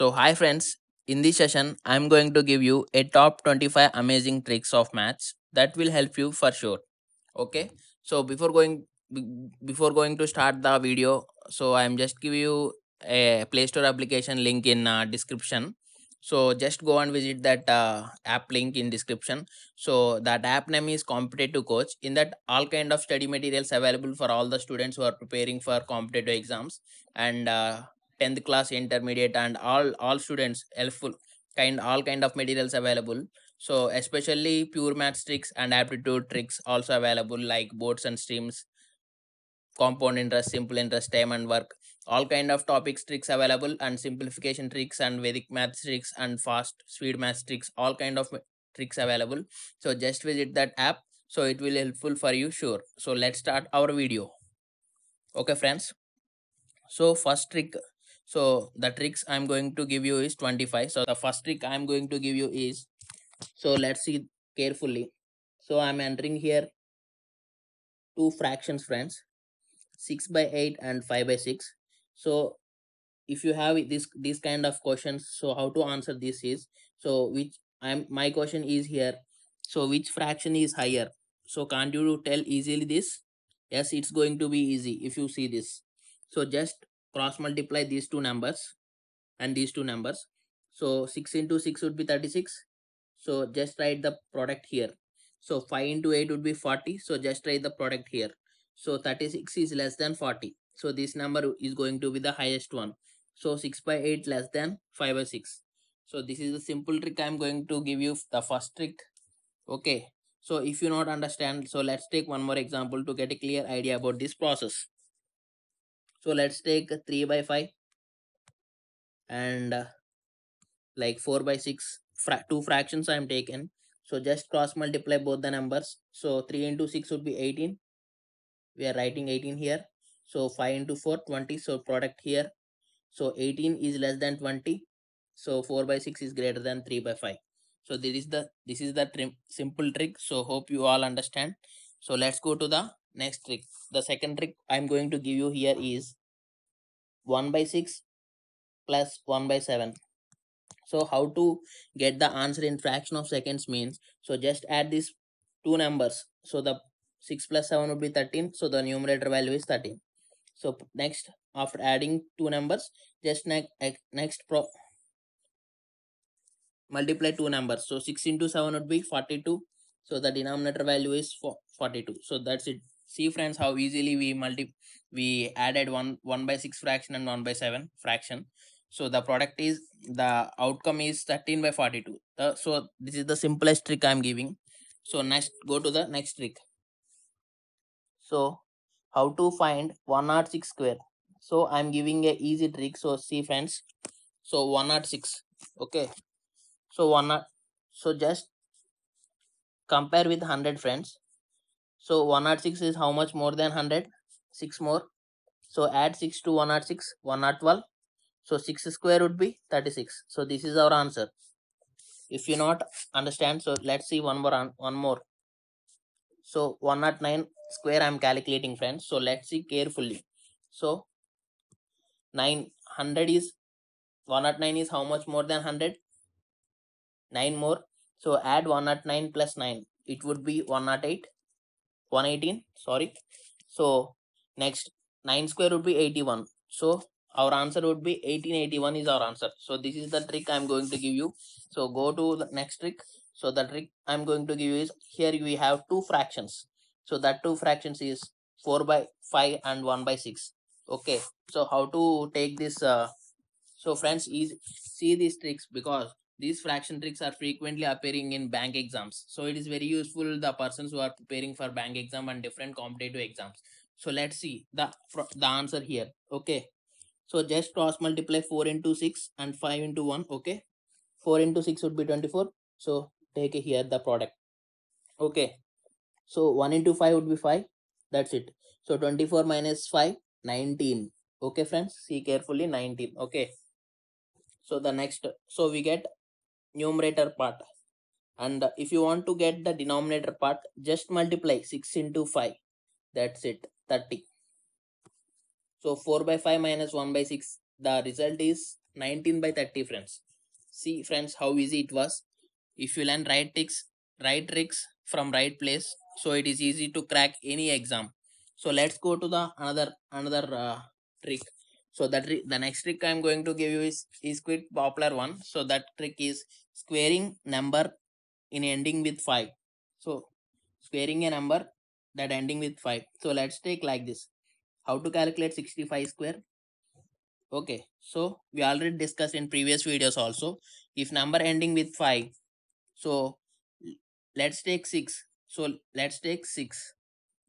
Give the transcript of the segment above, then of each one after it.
So hi friends, in this session, I'm going to give you a top 25 amazing tricks of maths that will help you for sure. Okay. So before going before going to start the video, so I'm just give you a Play Store application link in uh, description. So just go and visit that uh, app link in description. So that app name is Competitive Coach. In that, all kind of study materials available for all the students who are preparing for competitive exams and uh, 10th class intermediate and all all students helpful kind all kind of materials available so especially pure math tricks and aptitude tricks also available like boards and streams compound interest simple interest time and work all kind of topics tricks available and simplification tricks and vedic math tricks and fast speed math tricks all kind of tricks available so just visit that app so it will helpful for you sure so let's start our video okay friends so first trick so the tricks I'm going to give you is 25. So the first trick I'm going to give you is, so let's see carefully. So I'm entering here two fractions friends, 6 by 8 and 5 by 6. So if you have this this kind of questions, so how to answer this is, so which I'm my question is here, so which fraction is higher? So can't you tell easily this? Yes, it's going to be easy if you see this. So just cross multiply these two numbers and these two numbers. So 6 into 6 would be 36. So just write the product here. So 5 into 8 would be 40. So just write the product here. So 36 is less than 40. So this number is going to be the highest one. So 6 by 8 less than 5 by 6. So this is the simple trick I am going to give you the first trick. Okay. So if you not understand, so let's take one more example to get a clear idea about this process so let's take 3 by 5 and uh, like 4 by 6 fra two fractions i am taken so just cross multiply both the numbers so 3 into 6 would be 18 we are writing 18 here so 5 into 4 20 so product here so 18 is less than 20 so 4 by 6 is greater than 3 by 5 so this is the this is the simple trick so hope you all understand so let's go to the next trick the second trick i'm going to give you here is 1 by 6 plus 1 by 7 so how to get the answer in fraction of seconds means so just add these two numbers so the 6 plus 7 would be 13 so the numerator value is 13 so next after adding two numbers just ne next pro multiply two numbers so 6 into 7 would be 42 so the denominator value is 42 so that's it see friends how easily we multi we added one one by six fraction and one by seven fraction so the product is the outcome is 13 by 42 the, so this is the simplest trick i'm giving so next go to the next trick so how to find 106 square so i'm giving a easy trick so see friends so 106 okay so one so just compare with 100 friends so 106 is how much more than 100? 6 more. So add 6 to 106, 112. So 6 square would be 36. So this is our answer. If you not understand, so let's see one more. One more. So 109 square I am calculating friends. So let's see carefully. So 900 is 109 is how much more than 100? 9 more. So add 109 plus 9. It would be 108. 118 sorry so next 9 square would be 81 so our answer would be 1881 is our answer so this is the trick i'm going to give you so go to the next trick so the trick i'm going to give you is here we have two fractions so that two fractions is 4 by 5 and 1 by 6 okay so how to take this uh, so friends is see these tricks because these fraction tricks are frequently appearing in bank exams. So it is very useful the persons who are preparing for bank exam and different competitive exams. So let's see the, the answer here. Okay. So just cross multiply 4 into 6 and 5 into 1. Okay. 4 into 6 would be 24. So take here the product. Okay. So 1 into 5 would be 5. That's it. So 24 minus 5, 19. Okay, friends. See carefully 19. Okay. So the next. So we get numerator part and if you want to get the denominator part just multiply 6 into 5 that's it 30 so 4 by 5 minus 1 by 6 the result is 19 by 30 friends see friends how easy it was if you learn right tricks right tricks from right place so it is easy to crack any exam so let's go to the another another uh, trick so that the next trick I'm going to give you is, is quite popular one. So that trick is squaring number in ending with 5. So squaring a number that ending with 5. So let's take like this. How to calculate 65 square? Okay, so we already discussed in previous videos also. If number ending with 5, so let's take 6. So let's take 6.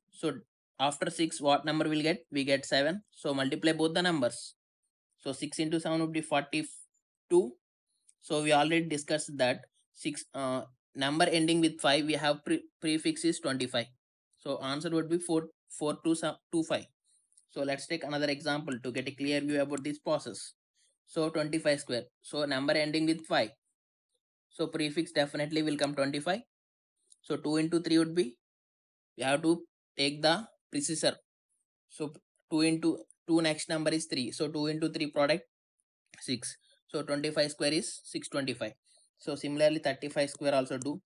So after 6, what number will get? We get 7. So multiply both the numbers. So 6 into 7 would be 42. So we already discussed that. 6 uh, Number ending with 5, we have pre prefix is 25. So answer would be 4, 4 2, 2, 5. So let's take another example to get a clear view about this process. So 25 square. So number ending with 5. So prefix definitely will come 25. So 2 into 3 would be, we have to take the predecessor. So 2 into 2 next number is 3. So 2 into 3 product 6. So 25 square is 625. So similarly 35 square also do.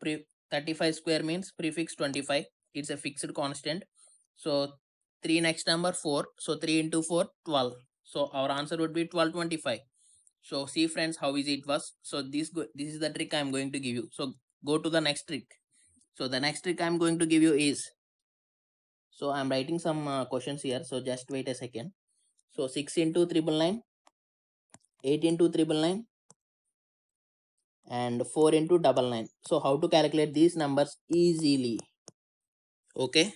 Pre 35 square means prefix 25. It's a fixed constant. So 3 next number 4. So 3 into 4 12. So our answer would be 1225. So see friends how easy it was. So this this is the trick I am going to give you. So go to the next trick. So the next trick I am going to give you is so I'm writing some uh, questions here. So just wait a second. So 6 into 999, 8 into 999 and 4 into 99. So how to calculate these numbers easily. Okay.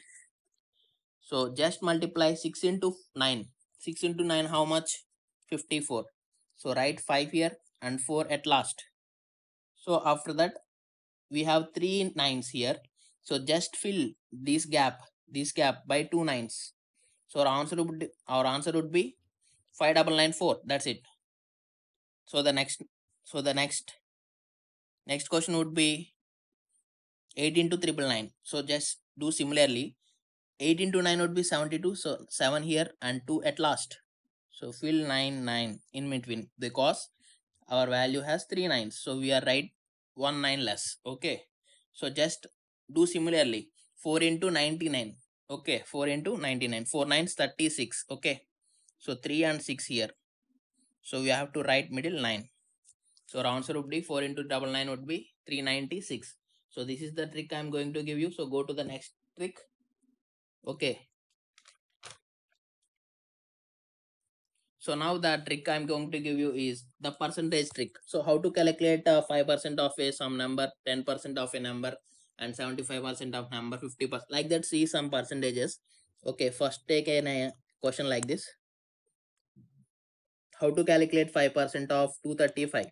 So just multiply 6 into 9. 6 into 9 how much? 54. So write 5 here and 4 at last. So after that we have 3 nines here. So just fill this gap this gap by two nines. So our answer would our answer would be five double nine four. That's it. So the next so the next next question would be eight into triple nine. So just do similarly. Eight into nine would be seventy two. So seven here and two at last. So fill nine nine in between because our value has three nines. So we are right one nine less. Okay. So just do similarly. 4 into 99 okay 4 into 99 4 nines 36 okay so 3 and 6 here so we have to write middle 9 so our answer would be 4 into double 9 would be 396 so this is the trick i'm going to give you so go to the next trick okay so now the trick i'm going to give you is the percentage trick so how to calculate 5% uh, of a some number 10% of a number and 75% of number 50% like that see some percentages okay first take a uh, question like this how to calculate 5% of 235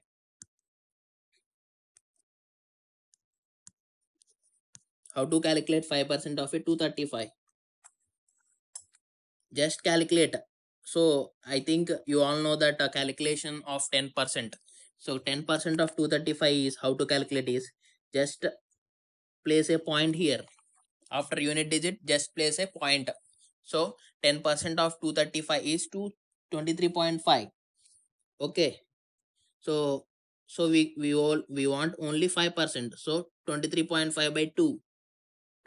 how to calculate 5% of a 235 just calculate so i think you all know that a calculation of 10% so 10% of 235 is how to calculate is just place a point here after unit digit just place a point so 10% of 235 is 223.5 okay so so we we all we want only 5% so 23.5 by 2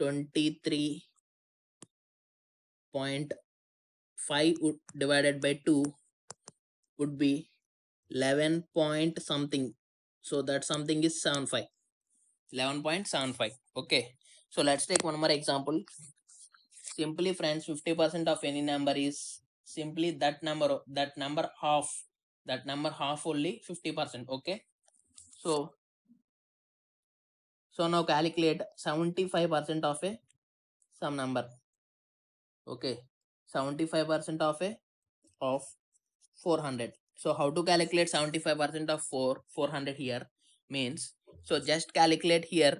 23.5 would, divided by 2 would be 11 point something so that something is 75 11.75 Okay, so let's take one more example. Simply, friends, 50% of any number is simply that number, that number half, that number half only 50%. Okay, so so now calculate 75% of a some number. Okay, 75% of a of 400. So how to calculate 75% of 4 400 here means so just calculate here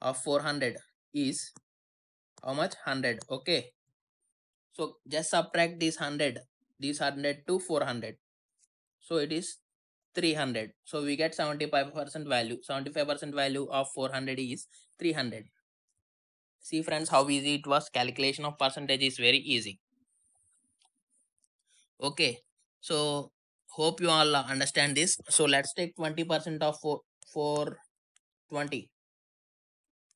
of 400 is how much 100 okay so just subtract this 100 these 100 to 400 so it is 300 so we get 75% value 75% value of 400 is 300 see friends how easy it was calculation of percentage is very easy okay so hope you all understand this so let's take 20% of 4, 4 20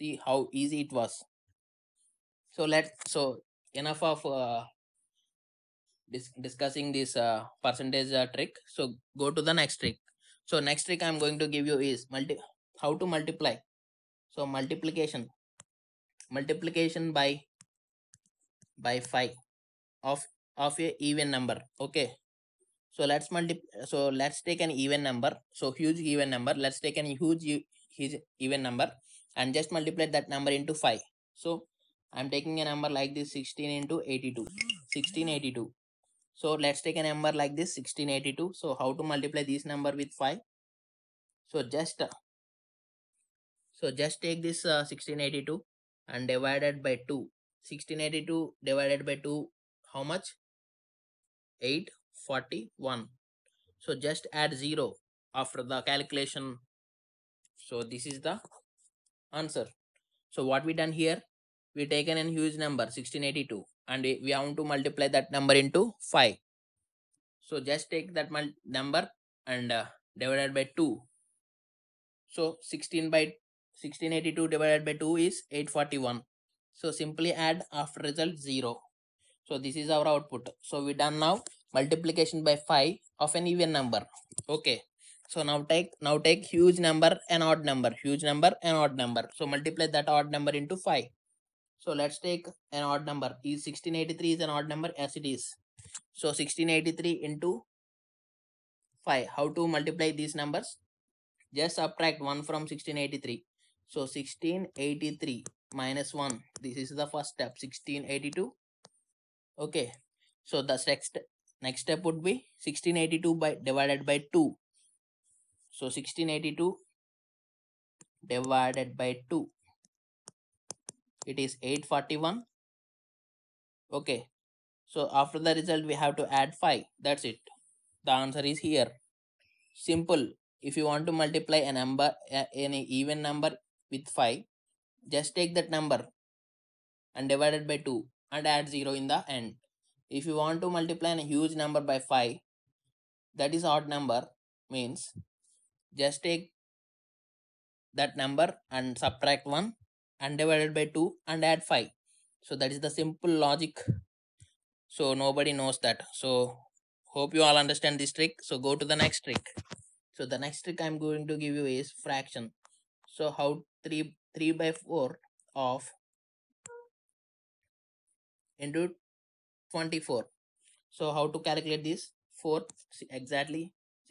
see how easy it was so let us so enough of uh, dis- discussing this uh, percentage uh, trick so go to the next trick so next trick i'm going to give you is multi how to multiply so multiplication multiplication by by 5 of of a even number okay so let's multi so let's take an even number so huge even number let's take an huge huge even number and just multiply that number into 5 so i'm taking a number like this 16 into 82 1682 so let's take a number like this 1682 so how to multiply this number with 5 so just uh, so just take this uh, 1682 and divided by 2 1682 divided by 2 how much 841 so just add 0 after the calculation so this is the answer. So what we done here, we taken a huge number 1682 and we, want to multiply that number into 5. So just take that number and uh, divided by 2. So 16 by 1682 divided by 2 is 841. So simply add after result 0. So this is our output. So we done now multiplication by 5 of an even number. Okay. So now take now take huge number an odd number, huge number an odd number. So multiply that odd number into 5. So let's take an odd number. Is 1683 is an odd number as it is. So 1683 into 5. How to multiply these numbers? Just subtract 1 from 1683. So 1683 minus 1. This is the first step. 1682. Okay. So the next next step would be 1682 by divided by 2 so 1682 divided by 2. It is 841. Okay. So after the result, we have to add 5. That's it. The answer is here. Simple. If you want to multiply a number, any even number with 5, just take that number and divide it by 2 and add 0 in the end. If you want to multiply a huge number by 5, that is odd number means just take that number and subtract 1 and divided by 2 and add 5 so that is the simple logic so nobody knows that so hope you all understand this trick so go to the next trick so the next trick i'm going to give you is fraction so how 3 3 by 4 of into 24 so how to calculate this 4 exactly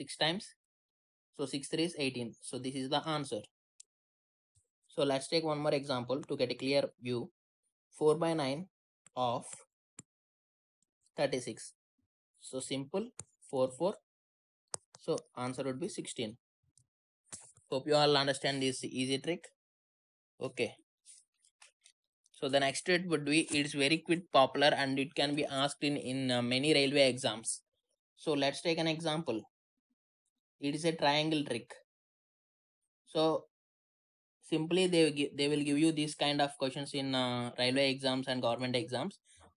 6 times so 6 3 is 18. So this is the answer. So let's take one more example to get a clear view. 4 by 9 of 36. So simple 4 4. So answer would be 16. Hope you all understand this easy trick. Okay. So the next trick would be it's very quick popular and it can be asked in, in uh, many railway exams. So let's take an example it is a triangle trick so simply they they will give you these kind of questions in uh, railway exams and government exams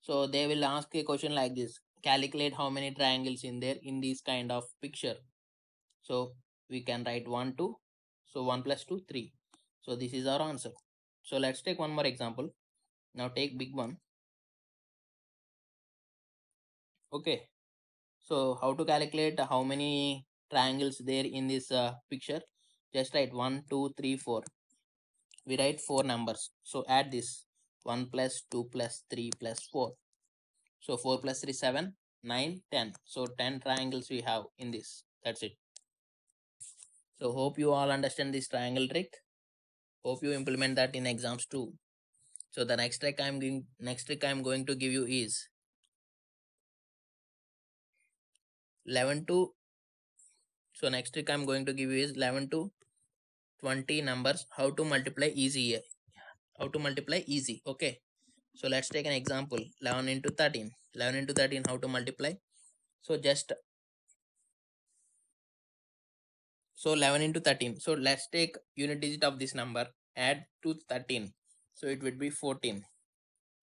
so they will ask a question like this calculate how many triangles in there in this kind of picture so we can write 1 2 so 1 plus 2 3 so this is our answer so let's take one more example now take big one okay so how to calculate how many triangles there in this uh, picture just write 1 2 3 4 we write four numbers so add this 1 plus 2 plus 3 plus 4 so 4 plus 3 7 9 10 so 10 triangles we have in this that's it so hope you all understand this triangle trick hope you implement that in exams too so the next trick i'm going next trick i'm going to give you is 11 to so next trick I'm going to give you is 11 to 20 numbers. How to multiply easy. How to multiply easy. Okay. So let's take an example. 11 into 13. 11 into 13. How to multiply. So just. So 11 into 13. So let's take unit digit of this number. Add to 13. So it would be 14.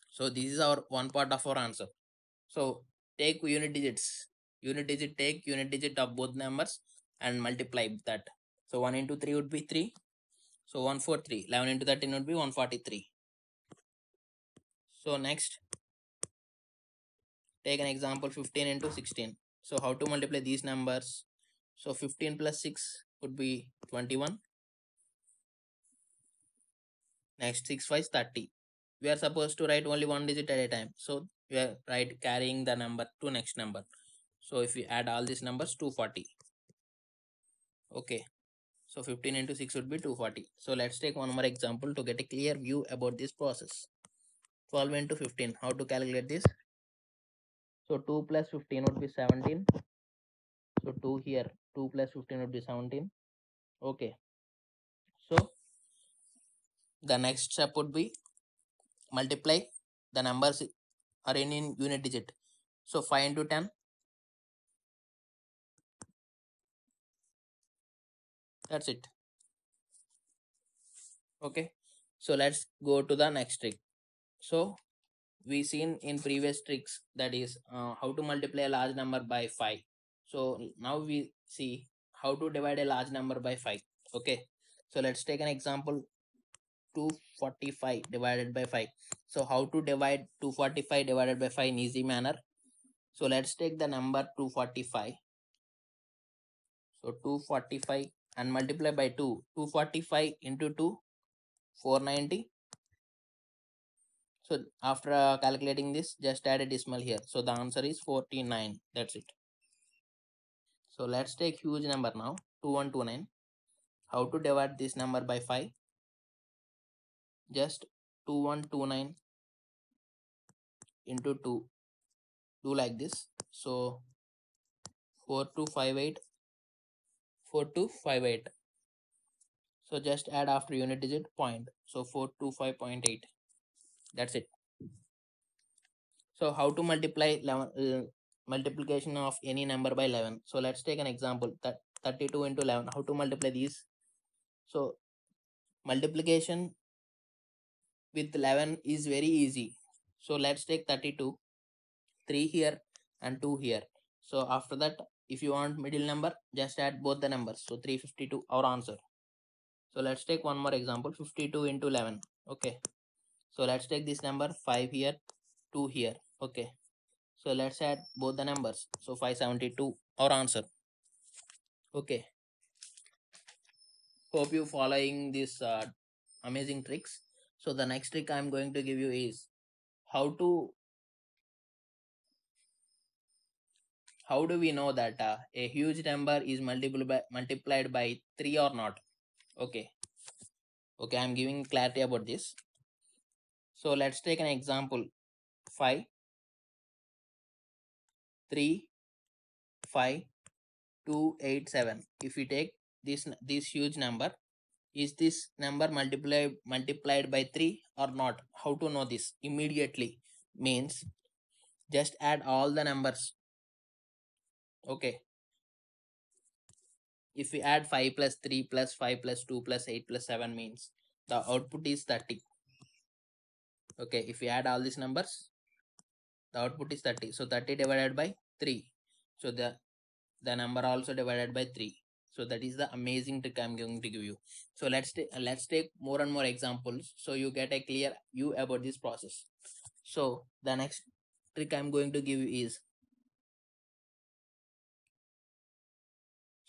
So this is our one part of our answer. So take unit digits. Unit digit take unit digit of both numbers and multiply that. So 1 into 3 would be 3. So 143. 11 into 13 would be 143. So next, take an example 15 into 16. So how to multiply these numbers? So 15 plus 6 would be 21. Next 6 5 is 30. We are supposed to write only one digit at a time. So we are right carrying the number to next number. So if we add all these numbers 240 okay so 15 into 6 would be 240 so let's take one more example to get a clear view about this process 12 into 15 how to calculate this so 2 plus 15 would be 17 so 2 here 2 plus 15 would be 17 okay so the next step would be multiply the numbers are in, in unit digit so 5 into 10 that's it okay so let's go to the next trick so we seen in previous tricks that is uh, how to multiply a large number by 5 so now we see how to divide a large number by 5 okay so let's take an example 245 divided by 5 so how to divide 245 divided by 5 in easy manner so let's take the number 245 so 245 and multiply by 2 245 into 2 490 so after uh, calculating this just add a decimal here so the answer is 49 that's it so let's take huge number now 2129 how to divide this number by 5 just 2129 into 2 do like this so 4258 4258 so just add after unit digit point so 425.8 that's it so how to multiply 11 uh, multiplication of any number by 11 so let's take an example that 32 into 11 how to multiply these so multiplication with 11 is very easy so let's take 32 3 here and 2 here so after that if you want middle number just add both the numbers so 352 our answer so let's take one more example 52 into 11 okay so let's take this number 5 here 2 here okay so let's add both the numbers so 572 our answer okay hope you following this uh, amazing tricks so the next trick i'm going to give you is how to how do we know that uh, a huge number is multiplied by multiplied by 3 or not okay okay i'm giving clarity about this so let's take an example 5 3 5 2 8 7 if we take this this huge number is this number multiplied multiplied by 3 or not how to know this immediately means just add all the numbers Okay. If we add 5 plus 3 plus 5 plus 2 plus 8 plus 7 means the output is 30. Okay, if we add all these numbers, the output is 30. So 30 divided by 3. So the, the number also divided by 3 so that is the amazing trick i'm going to give you so let's let's take more and more examples so you get a clear view about this process so the next trick i'm going to give you is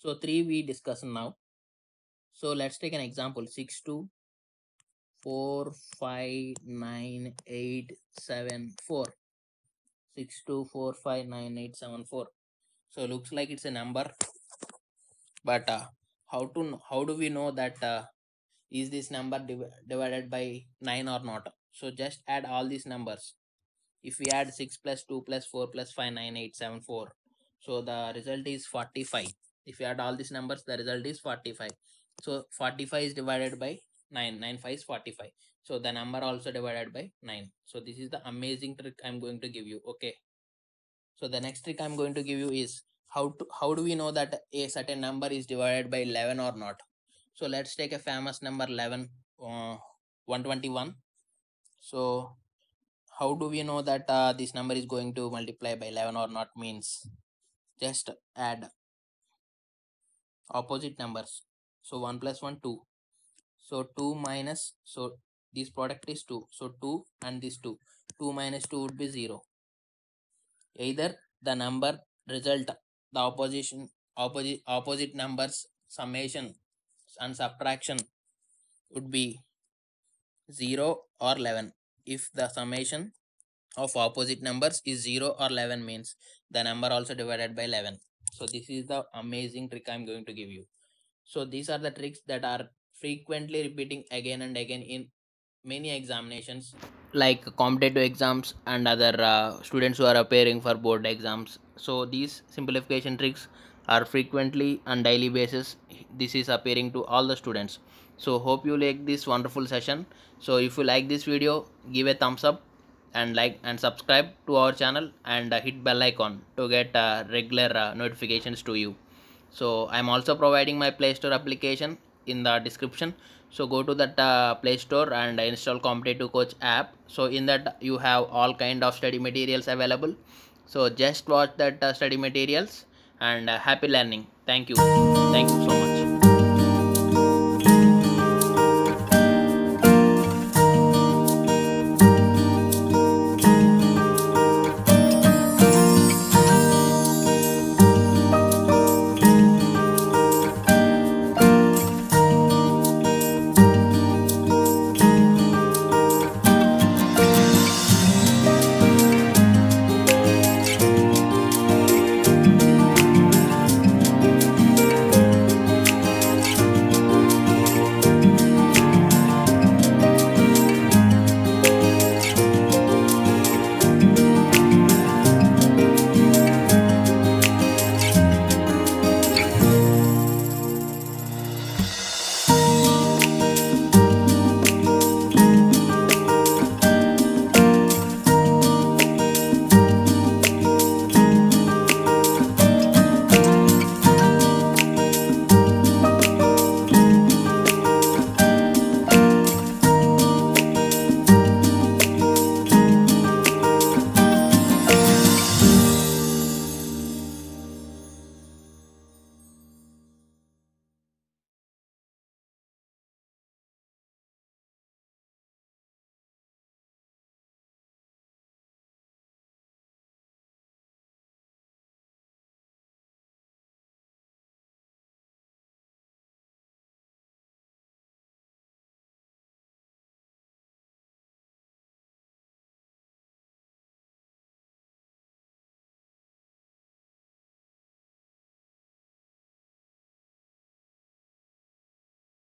So 3 we discuss now. So let's take an example 6, 2, 4, 5, 9, 8, 7, 4. 6, 2, 4, 5, 9, 8, 7, 4. So looks like it's a number. But uh, how to how do we know that uh, is this number div divided by 9 or not? So just add all these numbers. If we add 6 plus 2 plus 4 plus 5, 9, 8, 7, 4. So the result is 45. If you add all these numbers, the result is 45. So 45 is divided by 9. 9 5 is 45. So the number also divided by 9. So this is the amazing trick I'm going to give you. Okay. So the next trick I'm going to give you is how to how do we know that a certain number is divided by 11 or not? So let's take a famous number 11, uh, 121. So how do we know that uh, this number is going to multiply by 11 or not means just add opposite numbers. So 1 plus 1, 2. So 2 minus, so this product is 2. So 2 and this 2. 2 minus 2 would be 0. Either the number result, the opposition, opposite, opposite numbers summation and subtraction would be 0 or 11. If the summation of opposite numbers is 0 or 11 means the number also divided by 11. So this is the amazing trick I'm going to give you. So these are the tricks that are frequently repeating again and again in many examinations like competitive exams and other uh, students who are appearing for board exams. So these simplification tricks are frequently on daily basis this is appearing to all the students so hope you like this wonderful session so if you like this video give a thumbs up and like and subscribe to our channel and uh, hit bell icon to get uh, regular uh, notifications to you so i'm also providing my play store application in the description so go to that uh, play store and install competitive coach app so in that you have all kind of study materials available so just watch that uh, study materials and uh, happy learning thank you thank you so much